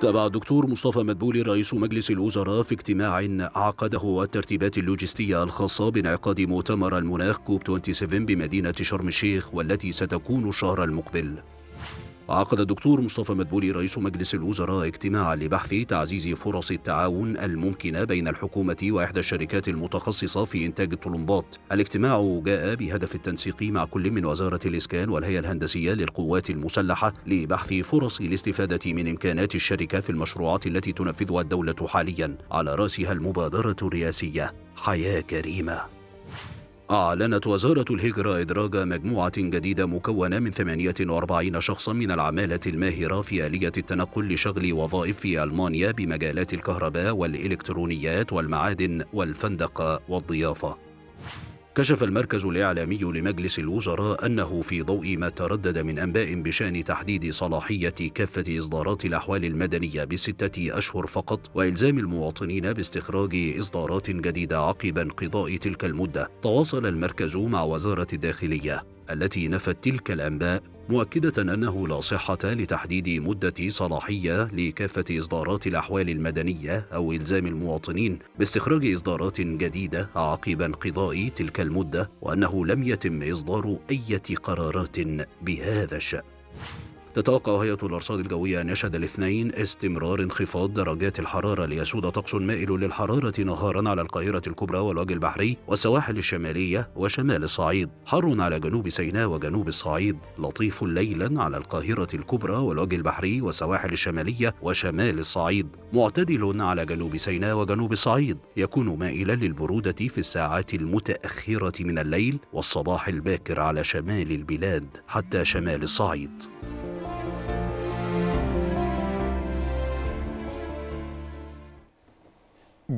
تابع الدكتور مصطفى مدبولي رئيس مجلس الوزراء في اجتماع عقده الترتيبات اللوجستية الخاصة بانعقاد مؤتمر المناخ كوب 27 بمدينة شرم الشيخ والتي ستكون الشهر المقبل وعقد الدكتور مصطفى مدبولي رئيس مجلس الوزراء اجتماعا لبحث تعزيز فرص التعاون الممكنة بين الحكومة وإحدى الشركات المتخصصة في إنتاج الطلمبات الاجتماع جاء بهدف التنسيق مع كل من وزارة الإسكان والهيئة الهندسية للقوات المسلحة لبحث فرص الاستفادة من إمكانات الشركة في المشروعات التي تنفذها الدولة حاليا على رأسها المبادرة الرئاسية حياة كريمة أعلنت وزارة الهجرة إدراج مجموعة جديدة مكونة من 48 شخصا من العمالة الماهرة في آلية التنقل لشغل وظائف في ألمانيا بمجالات الكهرباء والإلكترونيات والمعادن والفندقة والضيافة كشف المركز الإعلامي لمجلس الوزراء أنه في ضوء ما تردد من أنباء بشأن تحديد صلاحية كافة إصدارات الأحوال المدنية بستة أشهر فقط وإلزام المواطنين باستخراج إصدارات جديدة عقب انقضاء تلك المدة تواصل المركز مع وزارة الداخلية التي نفت تلك الأنباء مؤكدة أنه لا صحة لتحديد مدة صلاحية لكافة إصدارات الأحوال المدنية أو إلزام المواطنين باستخراج إصدارات جديدة عقب انقضاء تلك المدة وأنه لم يتم إصدار أي قرارات بهذا الشأن تتوقع هيئة الأرصاد الجوية أن يشهد الاثنين استمرار انخفاض درجات الحرارة ليسود طقس مائل للحرارة نهارا على القاهرة الكبرى والوجه البحري والسواحل الشمالية وشمال الصعيد حر على جنوب سيناء وجنوب الصعيد لطيف ليلا على القاهرة الكبرى والوجه البحري والسواحل الشمالية وشمال الصعيد معتدل على جنوب سيناء وجنوب الصعيد يكون مائلا للبرودة في الساعات المتأخرة من الليل والصباح الباكر على شمال البلاد حتى شمال الصعيد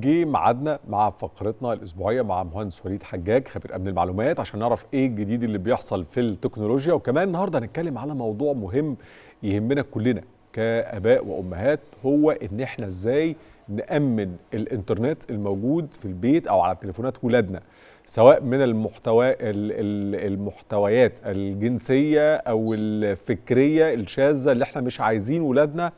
جه ميعادنا مع فقرتنا الاسبوعيه مع مهندس وليد حجاج خبير امن المعلومات عشان نعرف ايه الجديد اللي بيحصل في التكنولوجيا وكمان النهارده هنتكلم على موضوع مهم يهمنا كلنا كاباء وامهات هو ان احنا ازاي نامن الانترنت الموجود في البيت او على تليفونات ولادنا سواء من المحتوى المحتويات الجنسيه او الفكريه الشاذه اللي احنا مش عايزين ولادنا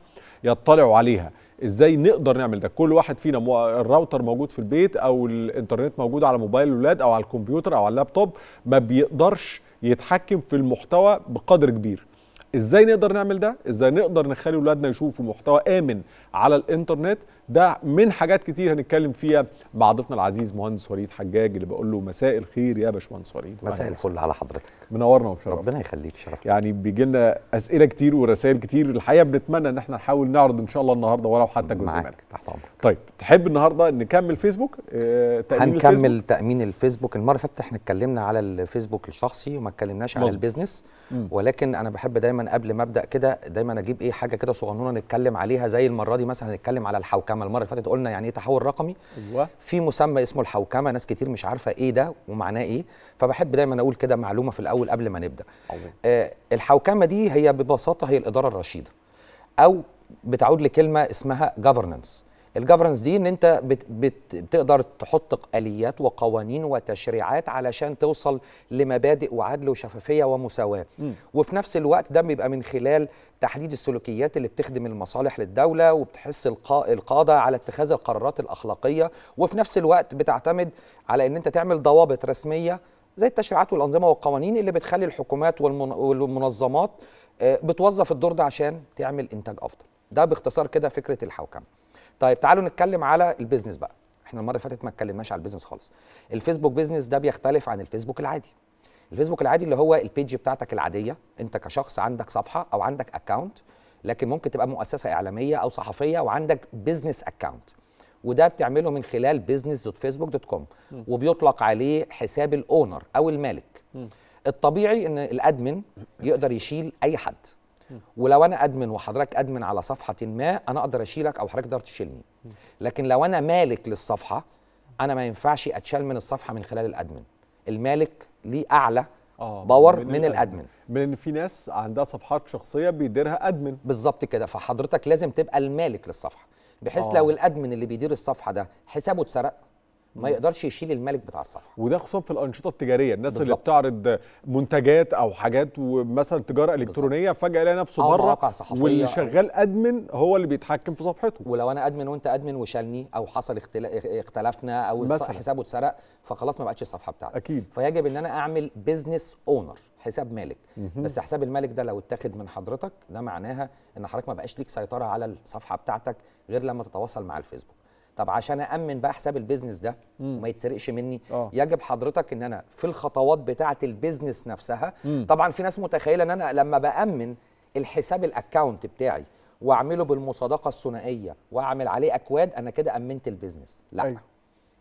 يطلعوا عليها ازاي نقدر نعمل ده كل واحد فينا الراوتر موجود في البيت او الانترنت موجود على موبايل الاولاد او على الكمبيوتر او على اللابتوب ما بيقدرش يتحكم في المحتوى بقدر كبير ازاي نقدر نعمل ده ازاي نقدر نخلي اولادنا يشوفوا محتوى امن على الانترنت ده من حاجات كتير هنتكلم فيها مع ضيفنا العزيز مهندس وليد حجاج اللي بقول له مساء الخير يا باشمهندس وليد مساء الفل على حضرتك منورنا وبشرف ربنا يخليك شرف يعني بيجي لنا اسئله كتير ورسائل كتير الحقيقه بنتمنى ان احنا نحاول نعرض ان شاء الله النهارده ولو حتى جزء منها تحت عمرك طيب تحب النهارده نكمل فيسبوك آه تأمين هنكمل الفيسبوك؟ تامين الفيسبوك المره اللي فاتت احنا اتكلمنا على الفيسبوك الشخصي وما اتكلمناش عن البيزنس ولكن انا بحب دايما قبل ما ابدا كده دايما اجيب ايه حاجه كده صغنونه نتكلم عليها زي المره دي دي مثلا هنتكلم على الحوكمه المره اللي فاتت قلنا يعني ايه تحول رقمي ايوه في مسمى اسمه الحوكمه ناس كتير مش عارفه ايه ده ومعناه ايه فبحب دايما اقول كده معلومه في الاول قبل ما نبدا عظيم آه الحوكمه دي هي ببساطه هي الاداره الرشيده او بتعود لكلمه اسمها governance الجفرنس دي ان انت بت بت بتقدر تحط اليات وقوانين وتشريعات علشان توصل لمبادئ وعدل وشفافيه ومساواه م. وفي نفس الوقت ده بيبقى من خلال تحديد السلوكيات اللي بتخدم المصالح للدوله وبتحس القاده على اتخاذ القرارات الاخلاقيه وفي نفس الوقت بتعتمد على ان انت تعمل ضوابط رسميه زي التشريعات والانظمه والقوانين اللي بتخلي الحكومات والمن... والمنظمات آه، بتوظف الدور ده عشان تعمل انتاج افضل ده باختصار كده فكره الحوكمه طيب تعالوا نتكلم على البيزنس بقى احنا المره اللي فاتت ما اتكلمناش على البيزنس خالص الفيسبوك بيزنس ده بيختلف عن الفيسبوك العادي الفيسبوك العادي اللي هو البيج بتاعتك العاديه انت كشخص عندك صفحه او عندك اكونت لكن ممكن تبقى مؤسسه اعلاميه او صحفيه وعندك بيزنس اكونت وده بتعمله من خلال بيزنس دوت فيسبوك دوت كوم وبيطلق عليه حساب الاونر او المالك م. الطبيعي ان الادمن يقدر يشيل اي حد ولو انا ادمن وحضرتك ادمن على صفحه ما انا اقدر اشيلك او حضرتك تقدر تشيلني لكن لو انا مالك للصفحه انا ما ينفعش اتشال من الصفحه من خلال الادمن المالك ليه اعلى آه باور من, من الادمن من ان في ناس عندها صفحات شخصيه بيديرها ادمن بالظبط كده فحضرتك لازم تبقى المالك للصفحه بحيث آه. لو الادمن اللي بيدير الصفحه ده حسابه اتسرق ما يقدرش يشيل الملك بتاع الصفحه وده خصوصا في الانشطه التجاريه الناس بالزبط. اللي بتعرض منتجات او حاجات ومثلا تجاره الكترونيه بالزبط. فجاه يلاقي نفسه بره واللي شغال ادمن هو اللي بيتحكم في صفحته ولو انا ادمن وانت ادمن وشالني او حصل اختلافنا او حسابه اتسرق فخلاص ما بقتش الصفحه بتاعتي اكيد فيجب ان انا اعمل بزنس اونر حساب مالك مهم. بس حساب المالك ده لو اتاخد من حضرتك ده معناها ان حضرتك ما بقاش ليك سيطره على الصفحه بتاعتك غير لما تتواصل مع الفيسبوك طب عشان أأمن بقى حساب البيزنس ده مم. وما يتسرقش مني أوه. يجب حضرتك إن أنا في الخطوات بتاعة البيزنس نفسها مم. طبعا في ناس متخيلة إن أنا لما بأمن الحساب الأكاونت بتاعي واعمله بالمصادقه الثنائيه واعمل عليه اكواد انا كده امنت البيزنس لا أي. أيوه.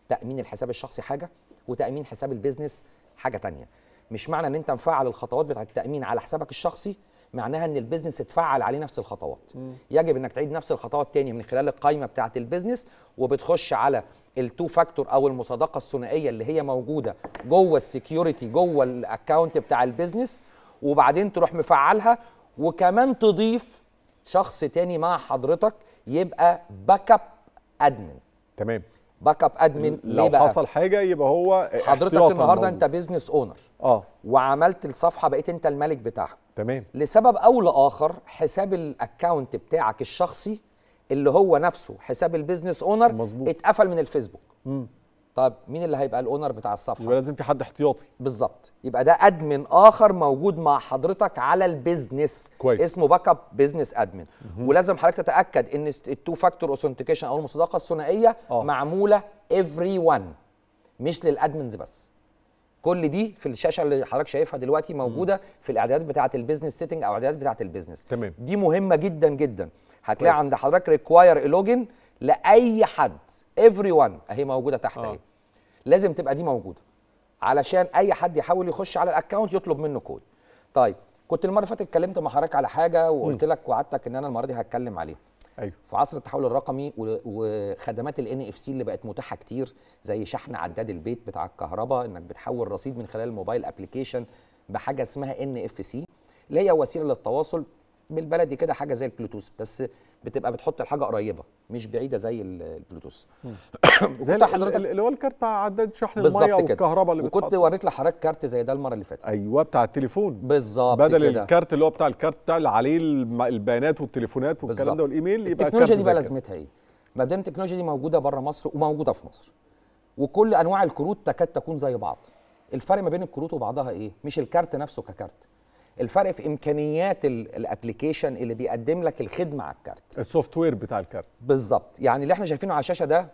تامين الحساب الشخصي حاجه وتامين حساب البيزنس حاجه تانية مش معنى ان انت مفعل الخطوات بتاعه التامين على حسابك الشخصي معناها ان البيزنس اتفعل عليه نفس الخطوات م. يجب انك تعيد نفس الخطوات تاني من خلال القائمه بتاعه البيزنس وبتخش على التو فاكتور او المصادقه الثنائيه اللي هي موجوده جوه السكيورتي جوه الاكونت بتاع البيزنس وبعدين تروح مفعلها وكمان تضيف شخص تاني مع حضرتك يبقى باك اب ادمن تمام باك اب ادمن لو بقى؟ حصل حاجه يبقى هو حضرتك النهارده انت بيزنس اونر اه وعملت الصفحه بقيت انت الملك بتاعها تمام لسبب او لاخر حساب الاكونت بتاعك الشخصي اللي هو نفسه حساب البيزنس اونر مظبوط اتقفل من الفيسبوك مم. طب مين اللي هيبقى الاونر بتاع الصفحه يبقى لازم في حد احتياطي بالظبط يبقى ده ادمن اخر موجود مع حضرتك على البيزنس كويس اسمه باك اب بيزنس ادمن ولازم حضرتك تتاكد ان التو فاكتور اوثنتيكيشن او المصداقه الثنائيه آه. معموله افري وان مش للادمنز بس كل دي في الشاشه اللي حضرتك شايفها دلوقتي موجوده مم. في الاعدادات بتاعه البيزنس سيتنج او الاعدادات بتاعه البيزنس تمام دي مهمه جدا جدا هتلاقي عند حضرتك ريكواير لوجن لاي حد ايفري وان اهي موجوده تحت آه. اهي لازم تبقى دي موجوده علشان اي حد يحاول يخش على الاكونت يطلب منه كود طيب كنت المره اللي فاتت اتكلمت مع حضرتك على حاجه وقلت لك وعدتك ان انا المره دي هتكلم عليها ايوه في عصر التحول الرقمي وخدمات ان اف سي اللي بقت متاحه كتير زي شحن عداد البيت بتاع الكهرباء انك بتحول رصيد من خلال الموبايل ابلكيشن بحاجه اسمها ان اف سي اللي هي وسيله للتواصل بالبلدي كده حاجه زي البلوتوث بس بتبقى بتحط الحاجه قريبه مش بعيده زي البلوتوث زي حضرتك اللي هو الكارت عداد شحن الميه والكهرباء اللي وكنت وريت لحضرتك كارت زي ده المره اللي فاتت ايوه بتاع التليفون بالظبط بدل كده. الكارت اللي هو بتاع الكارت بتاع اللي عليه البيانات والتليفونات والكلام ده والايميل يبقى التكنولوجيا دي بقى لازمتها ايه؟ مبدئيا التكنولوجيا دي موجوده بره مصر وموجوده في مصر وكل انواع الكروت تكاد تكون زي بعض الفرق ما بين الكروت وبعضها ايه؟ مش الكارت نفسه ككارت الفرق في امكانيات الابلكيشن اللي بيقدم لك الخدمه على الكارت السوفت وير بتاع الكارت بالظبط يعني اللي احنا شايفينه على الشاشه ده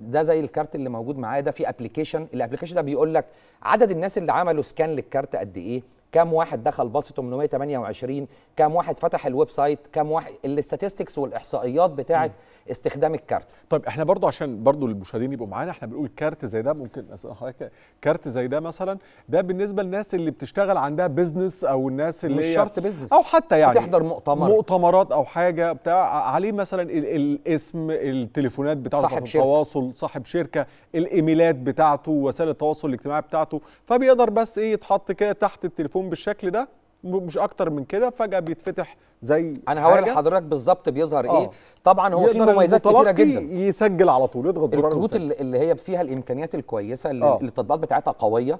ده زي الكارت اللي موجود معايا ده في ابلكيشن الابلكيشن ده بيقول لك عدد الناس اللي عملوا سكان للكارت قد ايه كم واحد دخل باص 828 كم واحد فتح الويب سايت كم واحد الاستاتستكس والاحصائيات بتاعه استخدام الكارت طيب احنا برضو عشان برضو المشاهدين يبقوا معانا احنا بنقول كارت زي ده ممكن حضرتك كارت زي ده مثلا ده بالنسبه للناس اللي بتشتغل عندها بيزنس او الناس اللي مش شرط بيزنس او حتى يعني بتحضر مؤتمر مؤتمرات او حاجه بتاع عليه مثلا الاسم التليفونات بتاعته صاحب التواصل صاحب شركه الايميلات بتاعته وسائل التواصل الاجتماعي بتاعته فبيقدر بس ايه يتحط كده تحت التليفون بيكون بالشكل ده مش اكتر من كده فجاه بيتفتح زي انا هوري لحضرتك بالظبط بيظهر ايه آه. طبعا هو في مميزات كتيره جدا يسجل على طول يضغط زرار الكروت اللي هي فيها الامكانيات الكويسه اللي آه. التطبيقات بتاعتها قويه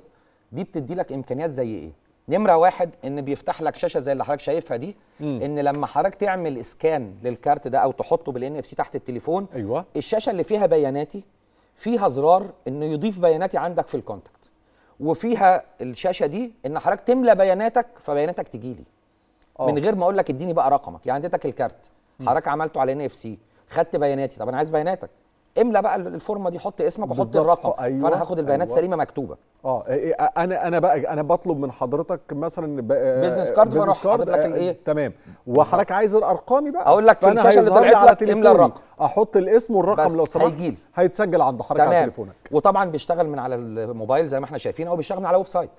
دي بتدي لك امكانيات زي ايه نمره واحد ان بيفتح لك شاشه زي اللي حضرتك شايفها دي م. ان لما حضرتك تعمل اسكان للكارت ده او تحطه بالان اف سي تحت التليفون ايوه الشاشه اللي فيها بياناتي فيها زرار انه يضيف بياناتي عندك في الكونتاكت وفيها الشاشه دي ان حضرتك تملى بياناتك فبياناتك تجي لي آه. من غير ما اقول لك اديني بقى رقمك يعني اديتك الكارت حضرتك عملته على ان اف سي خدت بياناتي طب انا عايز بياناتك املى بقى الفورمه دي حط اسمك وحط الرقم أيوة فانا هاخد البيانات أيوة سليمه مكتوبه اه إيه، إيه، انا انا بقى انا بطلب من حضرتك مثلا بيزنس كارد آه، فاروح حاطط لك الايه آه، تمام وحضرتك عايز الارقام بقى اقول لك في الشاشه اللي طلعت لك املى الرقم احط الاسم والرقم لو سمحت هيجيل هيتسجل عند حضرتك على تليفونك وطبعا بيشتغل من على الموبايل زي ما احنا شايفين او بيشتغل من على ويب سايت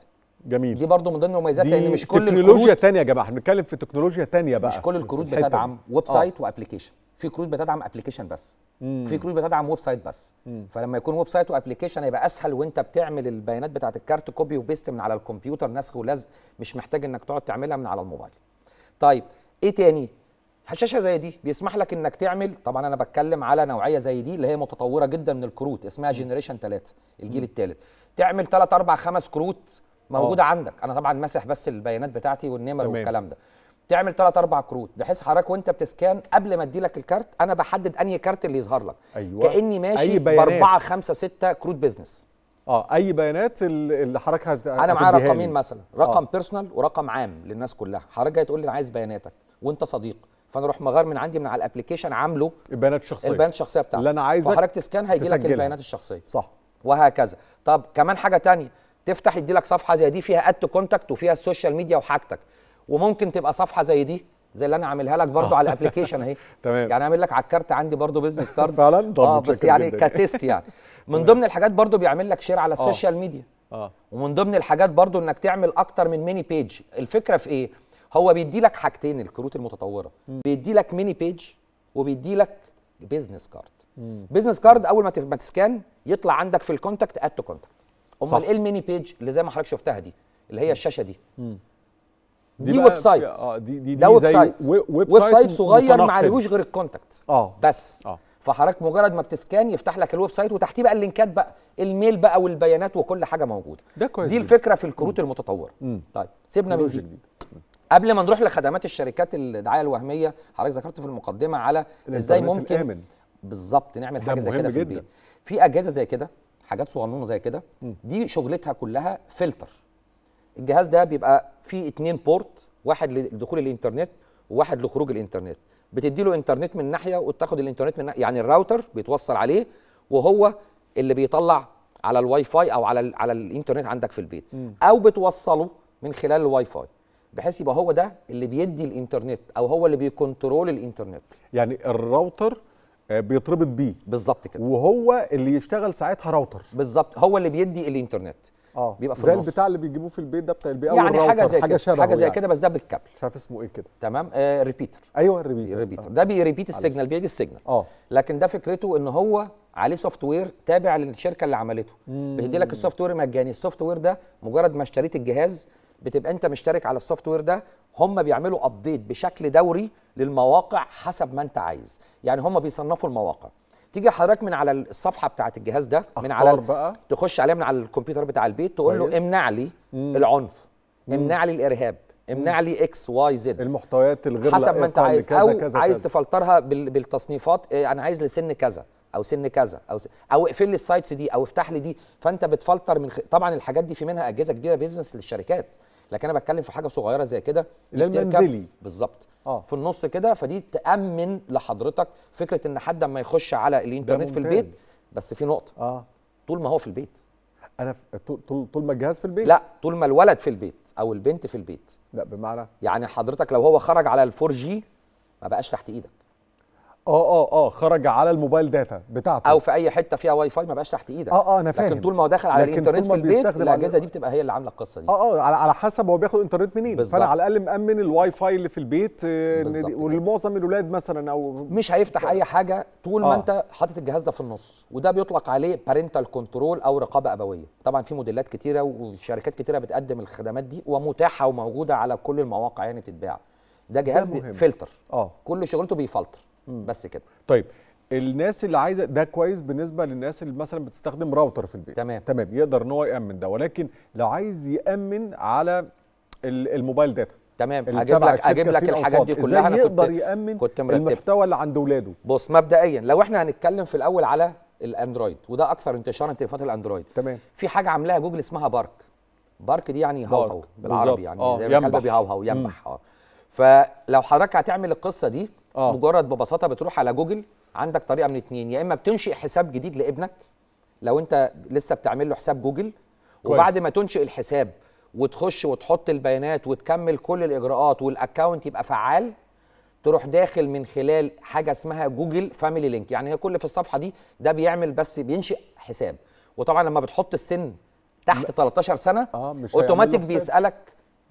جميل دي برضو من ضمن المميزات لان مش كل تكنولوجيا تانية يا جماعه احنا بنتكلم في تكنولوجيا تانية بقى مش كل الكروت بتدعم ويب آه. سايت وابلكيشن في كروت بتدعم ابلكيشن بس مم. في كروت بتدعم ويب سايت بس مم. فلما يكون ويب سايت وابلكيشن هيبقى اسهل وانت بتعمل البيانات بتاعت الكارت كوبي وبيست من على الكمبيوتر نسخ ولزق مش محتاج انك تقعد تعملها من على الموبايل طيب ايه تاني هشاشه زي دي بيسمح لك انك تعمل طبعا انا بتكلم على نوعيه زي دي اللي هي متطوره جدا من الكروت اسمها جنريشن 3 الجيل الثالث تعمل 3 4 5 كروت موجوده أوه. عندك انا طبعا ماسح بس البيانات بتاعتي والنمر والكلام ده تعمل 3 4 كروت بحيث حضرتك وانت بتسكان قبل ما اديلك الكارت انا بحدد انهي كارت اللي يظهر لك أيوة. كاني ماشي ب 4 5 6 كروت بزنس اه اي بيانات اللي حضرتك هت... انا معايا رقمين مثلا رقم آه. بيرسونال ورقم عام للناس كلها حضرتك جاي تقول لي انا عايز بياناتك وانت صديق فانا اروح مغير من عندي من على الابلكيشن عامله البيانات الشخصيه البيانات الشخصيه بتاعتك اللي انا عايزه فحضرتك تسكان هيجي لك البيانات الشخصيه صح وهكذا طب كمان حاجه ثانيه تفتح يدي لك صفحه زي دي فيها اد تو كونتاكت وفيها السوشيال ميديا وحاجتك وممكن تبقى صفحه زي دي زي اللي انا عاملها لك برضو على الابلكيشن اهي تمام يعني اعمل لك على الكارت عندي برضو بزنس كارد فعلا اه بس يعني كتيست يعني من ضمن الحاجات برضو بيعمل لك شير على السوشيال آه. ميديا اه ومن ضمن الحاجات برضو انك تعمل اكتر من ميني بيج الفكره في ايه هو بيدي لك حاجتين الكروت المتطوره بيدي لك ميني بيج وبيدي لك بيزنس كارد بيزنس كارد اول ما ما تسكان يطلع عندك في الكونتاكت اد تو كونتاكت امال ايه الميني بيج اللي زي ما حضرتك شفتها دي اللي هي الشاشه دي دي, ويب سايت اه دي دي, دي ده ويب سايت ويب سايت صغير ما عليهوش غير الكونتاكت اه بس اه فحضرتك مجرد ما بتسكان يفتح لك الويب سايت وتحتيه بقى اللينكات بقى الميل بقى والبيانات وكل حاجه موجوده ده كويس دي الفكره في الكروت المتطوره طيب سيبنا من دي قبل ما نروح لخدمات الشركات الدعايه الوهميه حضرتك ذكرت في المقدمه على ازاي ممكن بالظبط نعمل حاجه زي كده في البيت في اجهزه زي كده حاجات صغنونه زي كده دي شغلتها كلها فلتر الجهاز ده بيبقى فيه اتنين بورت واحد لدخول الانترنت وواحد لخروج الانترنت بتدي له انترنت من ناحيه وتاخد الانترنت من ناحية. يعني الراوتر بيتوصل عليه وهو اللي بيطلع على الواي فاي او على على الانترنت عندك في البيت م. او بتوصله من خلال الواي فاي بحيث يبقى هو ده اللي بيدي الانترنت او هو اللي بيكنترول الانترنت يعني الراوتر آه، بيتربط بيه بالظبط كده وهو اللي يشتغل ساعتها راوتر بالظبط هو اللي بيدي الانترنت اه بيبقى في زي النص. البتاع اللي بيجيبوه في البيت ده بتاع البيئه يعني حاجه زي حاجه شبه حاجه زي يعني. كده بس ده بالكابل مش عارف اسمه ايه كده تمام آه ريبيتر ايوه الريبيتر الريبيتر آه. ده بيريبيت السيجنال بيعيد السيجنال اه لكن ده فكرته ان هو عليه سوفت وير تابع للشركه اللي عملته بيدي لك السوفت وير مجاني السوفت وير ده مجرد ما اشتريت الجهاز بتبقى انت مشترك على السوفت وير ده هم بيعملوا ابديت بشكل دوري للمواقع حسب ما انت عايز يعني هم بيصنفوا المواقع تيجي حضرتك من على الصفحه بتاعه الجهاز ده من على بقى. تخش عليها من على الكمبيوتر بتاع البيت تقول له امنع لي مم. العنف امنع لي الارهاب امنع لي اكس واي زد المحتويات الغير حسب ما انت عايز كذا او كذا عايز كذا. تفلترها بالتصنيفات إيه، انا عايز لسن كذا او سن كذا او س... او اقفل لي السايتس دي او افتح لي دي فانت بتفلتر من خ... طبعا الحاجات دي في منها اجهزه كبيره بيزنس للشركات لكن انا بتكلم في حاجه صغيره زي كده اللي المنزلي بالظبط آه. في النص كده فدي تامن لحضرتك فكره ان حد اما يخش على الانترنت في البيت بس في نقطه آه. طول ما هو في البيت انا في طول طول ما الجهاز في البيت لا طول ما الولد في البيت او البنت في البيت لا بمعنى يعني حضرتك لو هو خرج على الفور جي ما بقاش تحت ايدك اه اه اه خرج على الموبايل داتا بتاعته او في اي حته فيها واي فاي ما بقاش تحت ايدك اه اه انا فاهم لكن طول ما هو داخل على الانترنت في البيت الاجهزه دي بتبقى هي اللي عامله القصه دي اه اه على حسب هو بياخد انترنت منين بالزبط. فانا على الاقل مامن الواي فاي اللي في البيت آه، ولمعظم الاولاد مثلا او مش هيفتح اي حاجه طول ما آه. انت حاطط الجهاز ده في النص وده بيطلق عليه بارنتال كنترول او رقابه ابويه طبعا في موديلات كتيره وشركات كتيره بتقدم الخدمات دي ومتاحه وموجوده على كل المواقع يعني بتتباع ده جهاز ده فلتر اه كل شغلته بيفلتر بس كده طيب الناس اللي عايزه ده كويس بالنسبه للناس اللي مثلا بتستخدم راوتر في البيت تمام تمام يقدر ان هو يامن ده ولكن لو عايز يامن على الموبايل داتا تمام اجيب لك اجيب لك الحاجات دي كلها انا يقدر كنت يامن كنت مرتب. المحتوى اللي عند ولاده بص مبدئيا لو احنا هنتكلم في الاول على الاندرويد وده اكثر انتشارا تليفونات الاندرويد تمام في حاجه عاملاها جوجل اسمها بارك بارك دي يعني هوهو بالعربي يعني آه، زي ما الكلب بيهوهو ينبح اه فلو حضرتك هتعمل القصه دي آه. مجرد ببساطه بتروح على جوجل عندك طريقه من اتنين يا اما بتنشئ حساب جديد لابنك لو انت لسه بتعمل له حساب جوجل كويس. وبعد ما تنشئ الحساب وتخش وتحط البيانات وتكمل كل الاجراءات والاكونت يبقى فعال تروح داخل من خلال حاجه اسمها جوجل فاميلي لينك يعني هي كل في الصفحه دي ده بيعمل بس بينشئ حساب وطبعا لما بتحط السن تحت 13 سنه آه اوتوماتيك بيسالك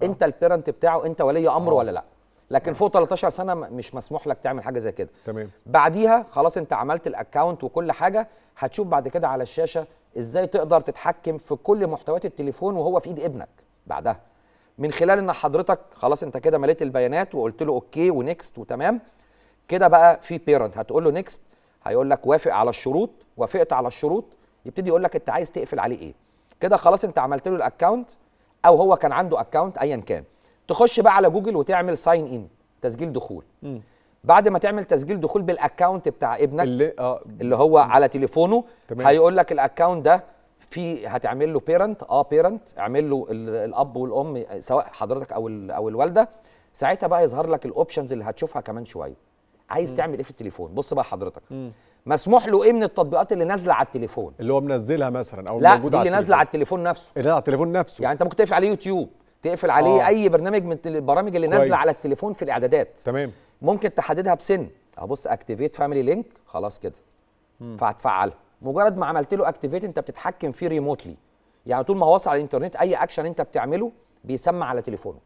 آه. انت البيرنت بتاعه انت ولي امره آه. ولا لا لكن فوق 13 سنه مش مسموح لك تعمل حاجه زي كده تمام بعديها خلاص انت عملت الاكونت وكل حاجه هتشوف بعد كده على الشاشه ازاي تقدر تتحكم في كل محتويات التليفون وهو في ايد ابنك بعدها من خلال ان حضرتك خلاص انت كده مليت البيانات وقلت له اوكي ونكست وتمام كده بقى في بيرنت هتقول له نكست هيقول لك وافق على الشروط وافقت على الشروط يبتدي يقول لك انت عايز تقفل عليه ايه كده خلاص انت عملت له الاكونت او هو كان عنده اكونت ايا كان تخش بقى على جوجل وتعمل ساين ان تسجيل دخول م. بعد ما تعمل تسجيل دخول بالاكونت بتاع ابنك اللي, آه. اللي هو م. على تليفونه تمام. هيقول لك الاكونت ده في هتعمل له بيرنت اه بيرنت اعمل له الاب والام سواء حضرتك او او الوالده ساعتها بقى يظهر لك الاوبشنز اللي هتشوفها كمان شويه عايز م. تعمل ايه في التليفون بص بقى حضرتك م. مسموح له ايه من التطبيقات اللي نازله على التليفون اللي هو منزلها مثلا او لا موجوده على التليفون لا اللي نازله على التليفون نفسه اللي على التليفون نفسه يعني انت ممكن تقفل على يوتيوب تقفل عليه آه. اي برنامج من البرامج اللي نازله على التليفون في الاعدادات تمام ممكن تحددها بسن ابص اكتيفيت فاميلي لينك خلاص كده فهتفعلها مجرد ما عملت له اكتيفيت انت بتتحكم فيه ريموتلي يعني طول ما هو على الانترنت اي اكشن انت بتعمله بيسمع على تليفونه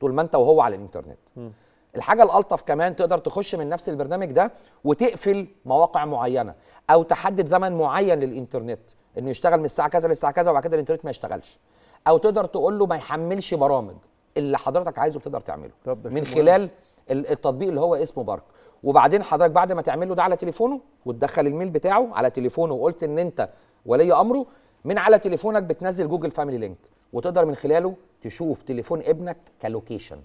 طول ما انت وهو على الانترنت م. الحاجه الالطف كمان تقدر تخش من نفس البرنامج ده وتقفل مواقع معينه او تحدد زمن معين للانترنت انه يشتغل من الساعه كذا للساعه كذا وبعد كده الانترنت ما يشتغلش او تقدر تقول له ما يحملش برامج اللي حضرتك عايزه بتقدر تعمله طب من خلال التطبيق اللي هو اسمه بارك وبعدين حضرتك بعد ما تعمل له ده على تليفونه وتدخل الميل بتاعه على تليفونه وقلت ان انت ولي امره من على تليفونك بتنزل جوجل فاميلي لينك وتقدر من خلاله تشوف تليفون ابنك كلوكيشن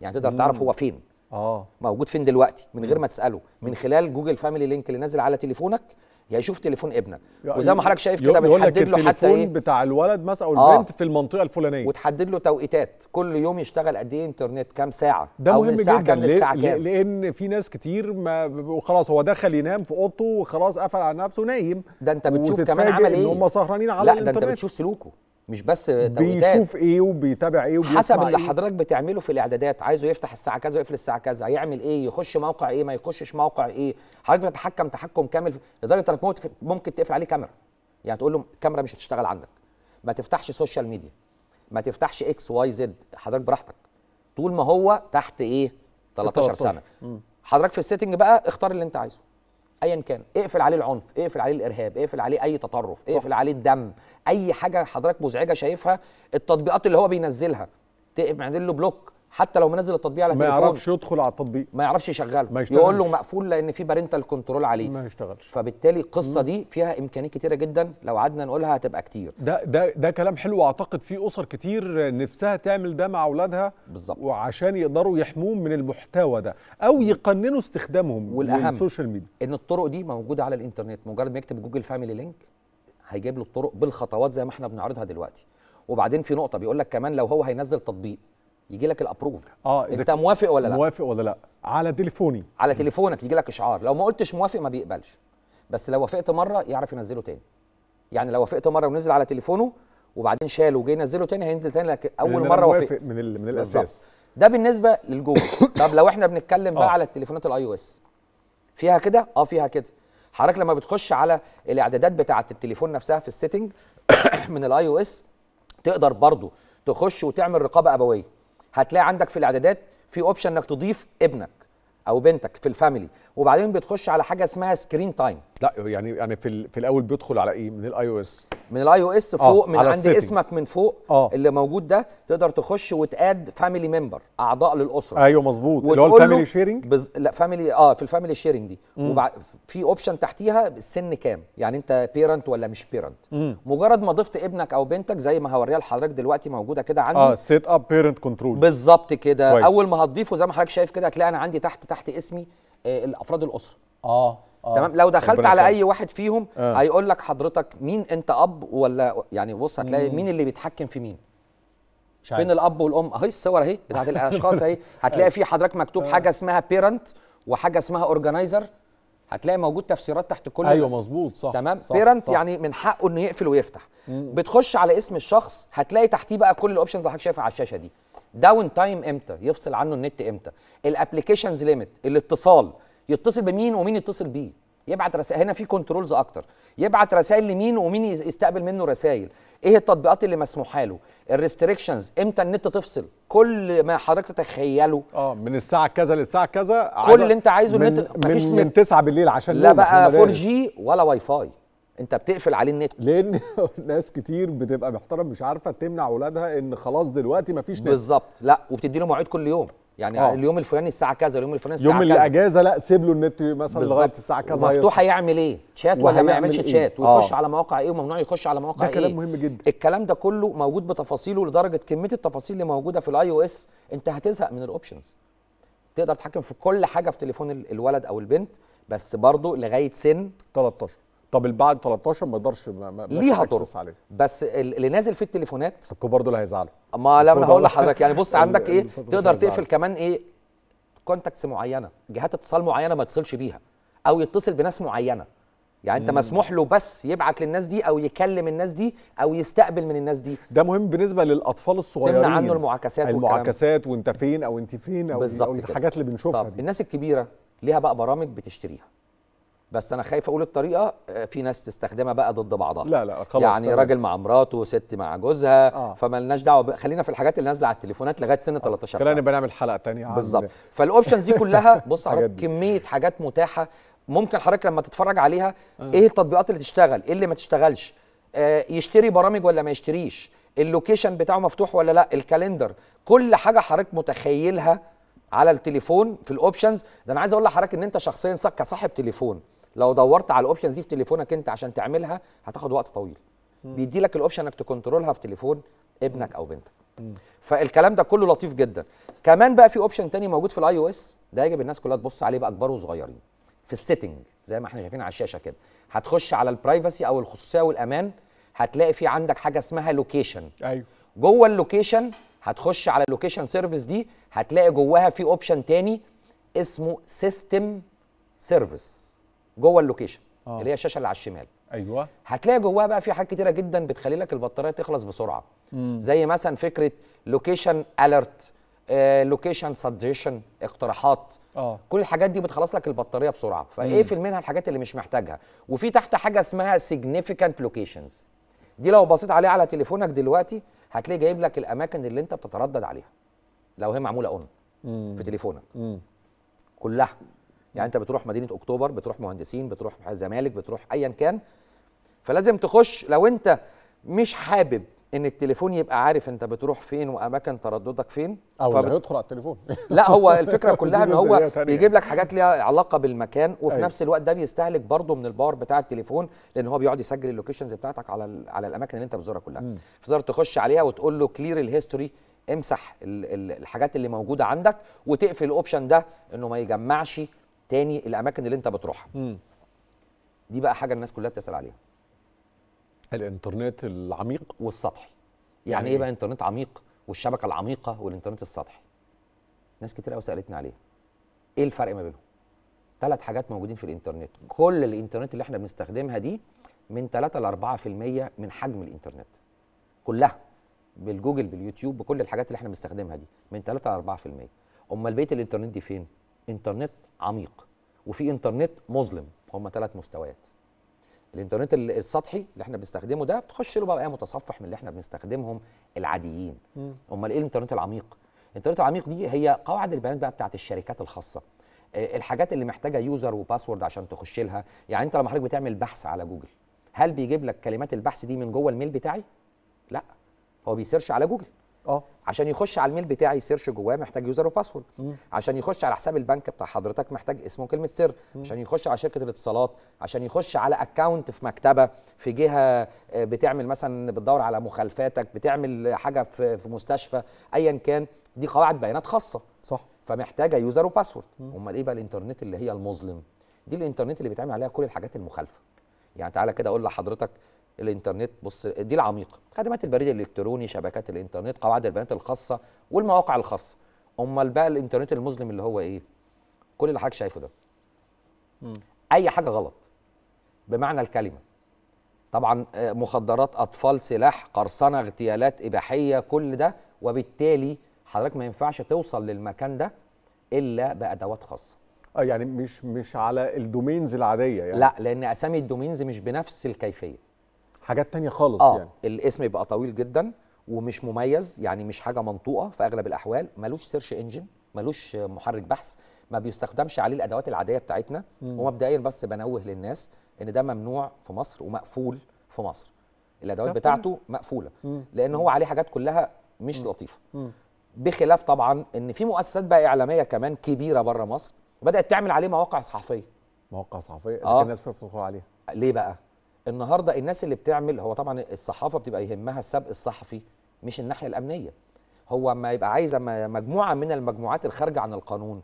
يعني تقدر تعرف هو فين اه موجود فين دلوقتي من غير ما تساله من خلال جوجل فاميلي لينك اللي نازل على تليفونك يشوف يعني تليفون ابنك يعني وزي ما حضرتك شايف كده بتحدد له حتى ايه بتاع الولد مثلا او آه. البنت آه في المنطقه الفلانيه وتحدد له توقيتات كل يوم يشتغل قد ايه انترنت كام ساعه ده او مهم جدا كام للساعه كام لان في ناس كتير ما وخلاص هو دخل ينام في اوضته وخلاص قفل على نفسه نايم ده انت بتشوف كمان عمل ايه هم سهرانين على لا الانترنت. ده انت بتشوف سلوكه مش بس توقيتات بيشوف ايه وبيتابع ايه وبيسمع حسب اللي إيه؟ حضرتك بتعمله في الاعدادات عايزه يفتح الساعه كذا ويقفل الساعه كذا هيعمل ايه يخش موقع ايه ما يخشش موقع ايه حضرتك بتتحكم تحكم كامل في... لدرجه انك ممكن تقفل عليه كاميرا يعني تقول له الكاميرا مش هتشتغل عندك ما تفتحش سوشيال ميديا ما تفتحش اكس واي زد حضرتك براحتك طول ما هو تحت ايه 13 سنه حضرتك في السيتنج بقى اختار اللي انت عايزه ايا كان اقفل عليه العنف اقفل عليه الارهاب اقفل عليه اي تطرف صح. اقفل عليه الدم اي حاجه حضرتك مزعجه شايفها التطبيقات اللي هو بينزلها تعمل له بلوك حتى لو منزل التطبيق على ما التليفون ما يعرفش يدخل على التطبيق ما يعرفش يشغله ما يشتغلش. يقول له مقفول لان في بارنتال كنترول عليه ما يشتغلش فبالتالي القصه دي فيها امكانيات كتيره جدا لو قعدنا نقولها هتبقى كتير ده ده ده كلام حلو اعتقد في اسر كتير نفسها تعمل ده مع اولادها بالظبط وعشان يقدروا يحموهم من المحتوى ده او يقننوا استخدامهم والاهم السوشيال ميديا ان الطرق دي موجوده على الانترنت مجرد ما يكتب جوجل فاميلي لينك هيجيب له الطرق بالخطوات زي ما احنا بنعرضها دلوقتي وبعدين في نقطه بيقول لك كمان لو هو هينزل تطبيق يجي لك الابروف اه انت موافق ولا لا موافق ولا لا على تليفوني على تليفونك يجي لك اشعار لو ما قلتش موافق ما بيقبلش بس لو وافقت مره يعرف ينزله تاني يعني لو وافقت مره ونزل على تليفونه وبعدين شاله وجاي ينزله تاني هينزل تاني لكن اول مره وافق من الـ من الاساس بالزبط. ده بالنسبه للجوجل طب لو احنا بنتكلم بقى آه. على التليفونات الاي او اس فيها كده اه فيها كده حضرتك لما بتخش على الاعدادات بتاعه التليفون نفسها في السيتنج من الاي او اس تقدر برضو تخش وتعمل رقابه ابويه هتلاقي عندك في الاعدادات في اوبشن انك تضيف ابنك او بنتك في الفاميلي وبعدين بتخش على حاجه اسمها سكرين تايم لا يعني يعني في في الاول بيدخل على ايه من الاي او اس من الاي او آه، اس فوق من عند السيتنج. اسمك من فوق أوه. اللي موجود ده تقدر تخش وتاد فاميلي ممبر اعضاء للاسره ايوه مظبوط اللي هو الفاميلي شيرنج بز... لا فاميلي اه في الفاميلي شيرنج دي وبع... في اوبشن تحتيها السن كام يعني انت بيرنت ولا مش بيرنت مجرد ما ضفت ابنك او بنتك زي ما هوريها لحضرتك دلوقتي موجوده كده عندي اه سيت اب بيرنت كنترول بالظبط كده اول ما هتضيفه زي ما حضرتك شايف كده هتلاقي انا عندي تحت تحت اسمي آه الافراد الاسره اه آه. تمام لو دخلت على اي واحد فيهم آه. هيقول لك حضرتك مين انت اب ولا يعني بص هتلاقي مين اللي بيتحكم في مين فين الاب والام اهي الصور اهي بتاعت الاشخاص اهي هتلاقي أيوه. في حضرتك مكتوب آه. حاجه اسمها بيرنت وحاجه اسمها اورجنايزر هتلاقي موجود تفسيرات تحت كل ايوه مظبوط صح تمام صح بيرنت صح يعني من حقه انه يقفل ويفتح مم. بتخش على اسم الشخص هتلاقي تحتيه بقى كل الاوبشنز اللي حضرتك شايفها على الشاشه دي داون تايم امتى يفصل عنه النت امتى الابلكيشنز ليميت الاتصال يتصل بمين ومين يتصل بيه يبعت رسائل هنا في كنترولز اكتر يبعت رسائل لمين ومين يستقبل منه رسائل ايه التطبيقات اللي مسموحه له الريستريكشنز امتى النت تفصل كل ما حضرتك تتخيله اه من الساعه كذا للساعه كذا كل اللي انت عايزه من النت مفيش من, من 9 بالليل عشان لا بقى 4 جي ولا واي فاي انت بتقفل عليه النت لان ناس كتير بتبقى محترم مش عارفه تمنع اولادها ان خلاص دلوقتي مفيش نت بالظبط لا وبتدي له مواعيد كل يوم يعني أوه. اليوم الفلاني الساعه كذا اليوم الفلاني الساعه يوم كذا يوم الاجازه لا سيب له النت مثلا لغايه الساعه كذا مفتوح هيعمل ايه تشات ولا ما يعملش إيه؟ تشات ويخش آه. على مواقع ايه وممنوع يخش على مواقع ده ايه ده كلام مهم جدا الكلام ده كله موجود بتفاصيله لدرجه كميه التفاصيل اللي موجوده في الاي او اس انت هتزهق من الاوبشنز تقدر تتحكم في كل حاجه في تليفون الولد او البنت بس برضه لغايه سن 13 طب اللي بعد 13 ما يقدرش ليها طرق بس اللي نازل في التليفونات الكبار دول هيزعلوا ما لا انا هقول لحضرتك يعني بص عندك ايه تقدر تقفل كمان ايه كونتاكتس معينه جهات اتصال معينه ما يتصلش بيها او يتصل بناس معينه يعني انت مسموح له بس يبعت للناس دي او يكلم الناس دي او يستقبل من الناس دي ده مهم بالنسبه للاطفال الصغيرين تمنع عنه المعاكسات المعاكسات وانت فين او انت فين او, أو الحاجات اللي بنشوفها طب دي. الناس الكبيره ليها بقى برامج بتشتريها بس انا خايف اقول الطريقه آه، في ناس تستخدمها بقى ضد بعضها لا لا خلاص يعني طبعا. راجل مع مراته ست مع جوزها آه. فمالناش دعوه خلينا في الحاجات اللي نازله على التليفونات لغايه سن 13 سنه آه، خلينا نبقى نعمل حلقه ثانيه بالظبط فالاوبشنز دي كلها بص حضرتك كميه حاجات متاحه ممكن حضرتك لما تتفرج عليها آه. ايه التطبيقات اللي تشتغل ايه اللي ما تشتغلش آه يشتري برامج ولا ما يشتريش اللوكيشن بتاعه مفتوح ولا لا الكالندر كل حاجه حضرتك متخيلها على التليفون في الاوبشنز ده انا عايز اقول لحضرتك ان انت شخصيا كصاحب تليفون لو دورت على الاوبشنز دي في تليفونك انت عشان تعملها هتاخد وقت طويل بيدي لك الاوبشن انك تكنترولها في تليفون ابنك او بنتك فالكلام ده كله لطيف جدا كمان بقى في اوبشن تاني موجود في الاي او اس ده يجب الناس كلها تبص عليه بقى كبار وصغيرين في السيتنج زي ما احنا شايفين على الشاشه كده هتخش على البرايفسي او الخصوصيه والامان هتلاقي في عندك حاجه اسمها لوكيشن ايوه جوه اللوكيشن هتخش على اللوكيشن سيرفيس دي هتلاقي جواها في اوبشن تاني اسمه سيستم سيرفيس جوه اللوكيشن أوه. اللي هي الشاشه اللي على الشمال ايوه هتلاقي جواها بقى في حاجات كتيره جدا بتخلي لك البطاريه تخلص بسرعه مم. زي مثلا فكره لوكيشن اليرت لوكيشن سجيشن اقتراحات آه. كل الحاجات دي بتخلص لك البطاريه بسرعه فاقفل منها الحاجات اللي مش محتاجها وفي تحت حاجه اسمها سيجنيفيكانت لوكيشنز دي لو بصيت عليها على تليفونك دلوقتي هتلاقي جايب لك الاماكن اللي انت بتتردد عليها لو هي معموله اون في تليفونك مم. كلها يعني انت بتروح مدينه اكتوبر بتروح مهندسين بتروح زمالك بتروح ايا كان فلازم تخش لو انت مش حابب ان التليفون يبقى عارف انت بتروح فين واماكن ترددك فين او لا يدخل على التليفون لا هو الفكره كلها ان هو بيجيب لك حاجات ليها علاقه بالمكان وفي أيوه. نفس الوقت ده بيستهلك برضه من الباور بتاع التليفون لان هو بيقعد يسجل اللوكيشنز بتاعتك على ال... على الاماكن اللي انت بتزورها كلها فتقدر تخش عليها وتقول له كلير الهيستوري امسح ال... الحاجات اللي موجوده عندك وتقفل الاوبشن ده انه ما يجمعش تاني الاماكن اللي انت بتروحها مم. دي بقى حاجه الناس كلها بتسال عليها الانترنت العميق والسطحي يعني, إيه يعني ايه بقى انترنت عميق والشبكه العميقه والانترنت السطحي ناس كتير قوي سالتني عليه ايه الفرق ما بينهم ثلاث حاجات موجودين في الانترنت كل الانترنت اللي احنا بنستخدمها دي من 3 ل 4% من حجم الانترنت كلها بالجوجل باليوتيوب بكل الحاجات اللي احنا بنستخدمها دي من 3 ل 4% امال بقيه الانترنت دي فين انترنت عميق وفي انترنت مظلم هما ثلاث مستويات الانترنت السطحي اللي احنا بنستخدمه ده بتخش له بقى متصفح من اللي احنا بنستخدمهم العاديين امال ايه الانترنت العميق الانترنت العميق دي هي قواعد البيانات بقى بتاعت الشركات الخاصه آه، الحاجات اللي محتاجه يوزر وباسورد عشان تخش لها يعني انت لما حضرتك بتعمل بحث على جوجل هل بيجيب لك كلمات البحث دي من جوه الميل بتاعي لا هو بيسيرش على جوجل اه عشان يخش على الميل بتاعي سيرش جواه محتاج يوزر وباسورد عشان يخش على حساب البنك بتاع حضرتك محتاج اسم وكلمه سر مم. عشان يخش على شركه الاتصالات عشان يخش على اكونت في مكتبه في جهه آه، بتعمل مثلا بتدور على مخالفاتك بتعمل حاجه في مستشفى ايا كان دي قواعد بيانات خاصه صح فمحتاجه يوزر وباسورد امال ايه بقى الانترنت اللي هي المظلم دي الانترنت اللي بيتعمل عليها كل الحاجات المخالفه يعني تعالى كده اقول لحضرتك الانترنت بص دي العميقه خدمات البريد الالكتروني شبكات الانترنت قواعد البيانات الخاصه والمواقع الخاصه امال بقى الانترنت المظلم اللي هو ايه كل اللي حضرتك شايفه ده م. اي حاجه غلط بمعنى الكلمه طبعا آه، مخدرات اطفال سلاح قرصنه اغتيالات اباحيه كل ده وبالتالي حضرتك ما ينفعش توصل للمكان ده الا بادوات خاصه اه يعني مش مش على الدومينز العاديه يعني لا لان اسامي الدومينز مش بنفس الكيفيه حاجات تانية خالص آه يعني الاسم يبقى طويل جدا ومش مميز يعني مش حاجه منطوقه في اغلب الاحوال ملوش سيرش انجن ملوش محرك بحث ما بيستخدمش عليه الادوات العاديه بتاعتنا ومبدئيا بس بنوه للناس ان ده ممنوع في مصر ومقفول في مصر الادوات بتاعته مقفوله مم. لان هو عليه حاجات كلها مش مم. لطيفه مم. بخلاف طبعا ان في مؤسسات بقى اعلاميه كمان كبيره بره مصر بدات تعمل عليه مواقع صحفيه مواقع صحفيه آه. الناس بتدخل عليها ليه بقى النهارده الناس اللي بتعمل هو طبعا الصحافه بتبقى يهمها السبق الصحفي مش الناحيه الامنيه هو ما يبقى عايزه مجموعه من المجموعات الخارجه عن القانون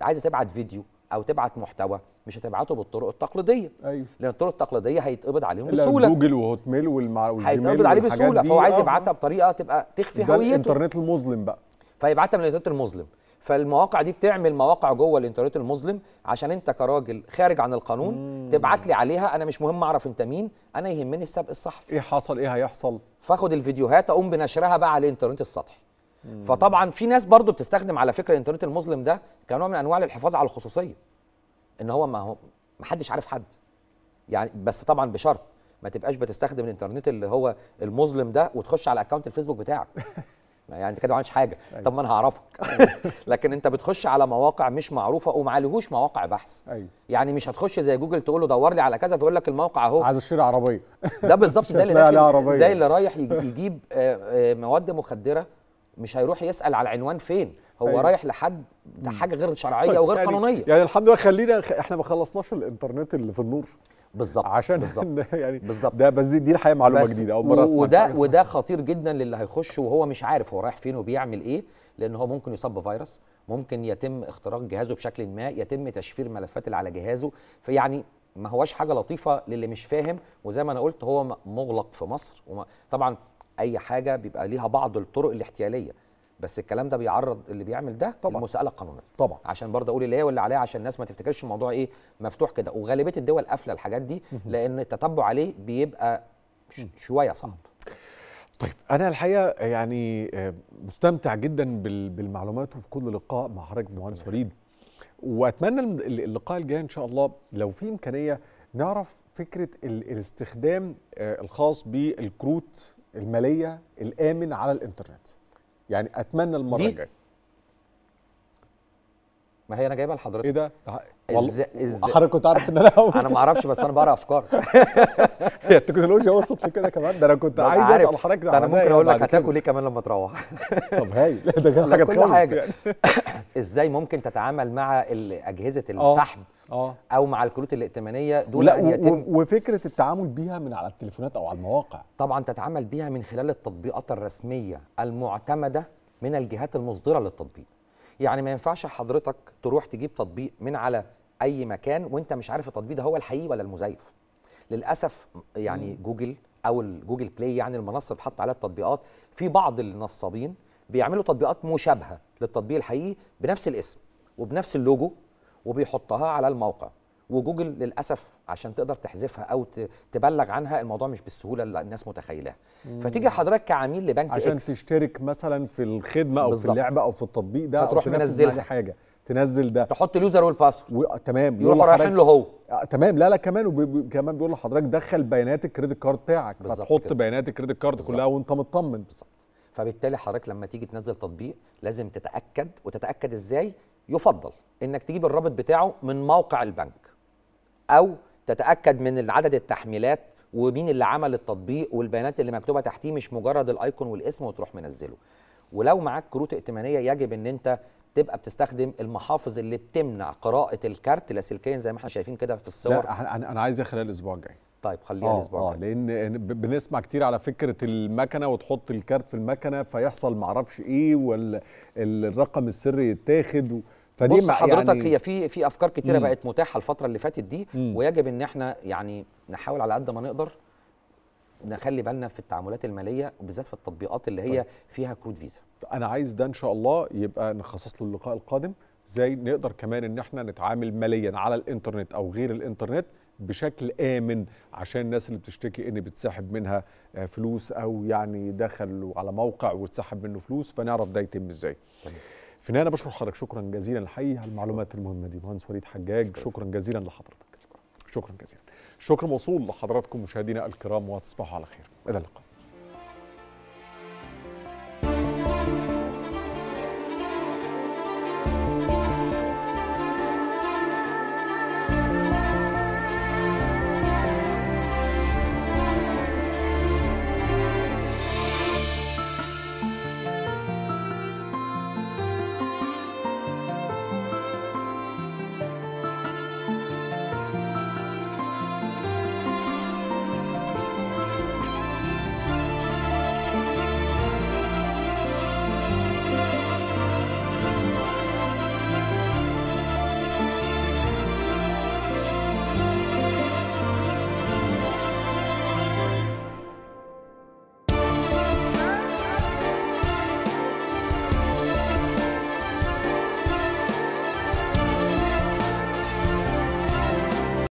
عايزه تبعت فيديو او تبعت محتوى مش هتبعته بالطرق التقليديه أيوه. لان الطرق التقليديه هيتقبض عليهم بسهوله جوجل وهوت ميل والمع... هيتقبض عليه بسهوله فهو عايز آه. يبعتها بطريقه تبقى تخفي هويته الانترنت المظلم بقى فيبعتها من الانترنت المظلم فالمواقع دي بتعمل مواقع جوه الانترنت المظلم عشان انت كراجل خارج عن القانون مم. تبعت لي عليها انا مش مهم اعرف انت مين انا يهمني السبق الصحفي ايه حصل ايه هيحصل فاخد الفيديوهات اقوم بنشرها بقى على الانترنت السطحي مم. فطبعا في ناس برضو بتستخدم على فكره الانترنت المظلم ده كنوع من انواع الحفاظ على الخصوصيه ان هو ما هو ما حدش عارف حد يعني بس طبعا بشرط ما تبقاش بتستخدم الانترنت اللي هو المظلم ده وتخش على اكونت الفيسبوك بتاعك يعني انت كده ما عملتش حاجه أيوة. طب ما انا هعرفك أيوه. لكن انت بتخش على مواقع مش معروفه وما عليهوش مواقع بحث أيوة. يعني مش هتخش زي جوجل تقول له دور لي على كذا فيقول لك الموقع اهو عايز اشتري عربيه ده بالظبط زي اللي زي اللي رايح يجيب آه، آه، مواد مخدره مش هيروح يسال على العنوان فين هو أيوة. رايح لحد ده حاجه غير شرعيه طيب، وغير يعني قانونيه يعني الحمد لله خلينا احنا ما خلصناش الانترنت اللي في النور بالظبط عشان بالزبط. يعني بالزبط. ده بس دي, دي الحقيقه معلومه جديده اول مره اسمعها وده أسمع. وده خطير جدا للي هيخش وهو مش عارف هو رايح فين وبيعمل ايه لان هو ممكن يصاب بفيروس ممكن يتم اختراق جهازه بشكل ما يتم تشفير ملفات اللي على جهازه فيعني ما هواش حاجه لطيفه للي مش فاهم وزي ما انا قلت هو مغلق في مصر وما طبعا اي حاجه بيبقى ليها بعض الطرق الاحتياليه بس الكلام ده بيعرض اللي بيعمل ده طبعا المساله القانونيه طبعا عشان برضه اقول اللي هي واللي عليها عشان الناس ما تفتكرش الموضوع ايه مفتوح كده وغالبيه الدول قافله الحاجات دي لان التتبع عليه بيبقى شويه صعب طيب انا الحقيقه يعني آه، مستمتع جدا بالمعلومات وفي كل لقاء مع حضرتك مهندس وليد واتمنى اللقاء الجاي ان شاء الله لو في امكانيه نعرف فكره الاستخدام آه، الخاص بالكروت الماليه الامن على الانترنت يعني اتمنى المره الجايه ما هي انا جايبها لحضرتك ايه ده ازاي ازاي حضرتك كنت عارف ان انا انا ما اعرفش بس انا بقرا افكار هي التكنولوجيا وصلت لكده كمان ده انا كنت عايز اسال حضرتك ده انا ممكن اقول لك هتاكل ايه كمان لما تروح طب هايل ده كان حاجه كل حاجه يعني. ازاي ممكن تتعامل مع اجهزه آه. السحب اه او مع الكروت الائتمانيه دول لا ان يتم وفكره التعامل بيها من على التليفونات او على المواقع طبعا تتعامل بيها من خلال التطبيقات الرسميه المعتمده من الجهات المصدره للتطبيق يعني ما ينفعش حضرتك تروح تجيب تطبيق من على اي مكان وانت مش عارف التطبيق ده هو الحقيقي ولا المزيف للاسف يعني مم. جوجل او الجوجل بلاي يعني المنصه اللي اتحط عليها التطبيقات في بعض النصابين بيعملوا تطبيقات مشابهه للتطبيق الحقيقي بنفس الاسم وبنفس اللوجو وبيحطها على الموقع وجوجل للاسف عشان تقدر تحذفها او تبلغ عنها الموضوع مش بالسهوله اللي الناس متخيلاه فتيجي حضرتك كعميل لبنك عشان إكس تشترك مثلا في الخدمه او بالزبط. في اللعبه او في التطبيق ده فتروح منزلها حاجه تنزل ده تحط اليوزر والباسورد و... تمام يروحوا رايحين له هو آه، تمام لا لا كمان وب... كمان بيقول لحضرتك دخل بيانات الكريدت كارد بتاعك فتحط بيانات الكريدت كارد كلها وانت مطمن بالظبط فبالتالي حضرتك لما تيجي تنزل تطبيق لازم تتاكد وتتاكد ازاي يفضل انك تجيب الرابط بتاعه من موقع البنك او تتاكد من عدد التحميلات ومين اللي عمل التطبيق والبيانات اللي مكتوبه تحتيه مش مجرد الايكون والاسم وتروح منزله ولو معاك كروت ائتمانيه يجب ان انت تبقى بتستخدم المحافظ اللي بتمنع قراءه الكارت لاسلكيا زي ما احنا شايفين كده في الصور لا انا عايز خلال الاسبوع الجاي طيب خليها آه، الاسبوع آه، الجاي آه لان بنسمع كتير على فكره المكنه وتحط الكارت في المكنه فيحصل معرفش ايه والرقم السري يتاخد فدي بص حضرتك يعني هي في في افكار كتيره بقت متاحه الفتره اللي فاتت دي مم. ويجب ان احنا يعني نحاول على قد ما نقدر نخلي بالنا في التعاملات الماليه وبالذات في التطبيقات اللي هي طيب. فيها كروت فيزا انا عايز ده ان شاء الله يبقى نخصص له اللقاء القادم ازاي نقدر كمان ان احنا نتعامل ماليا على الانترنت او غير الانترنت بشكل امن عشان الناس اللي بتشتكي ان بتسحب منها آه، فلوس او يعني دخلوا على موقع وتسحب منه فلوس فنعرف ده يتم ازاي طيب. في النهايه انا بشكر حضرتك شكرا جزيلا الحقيقه على المعلومات المهمه دي مهندس وليد حجاج شكرا جزيلا لحضرتك شكرا جزيلا شكرا موصول لحضراتكم مشاهدينا الكرام وتصبحوا على خير الى اللقاء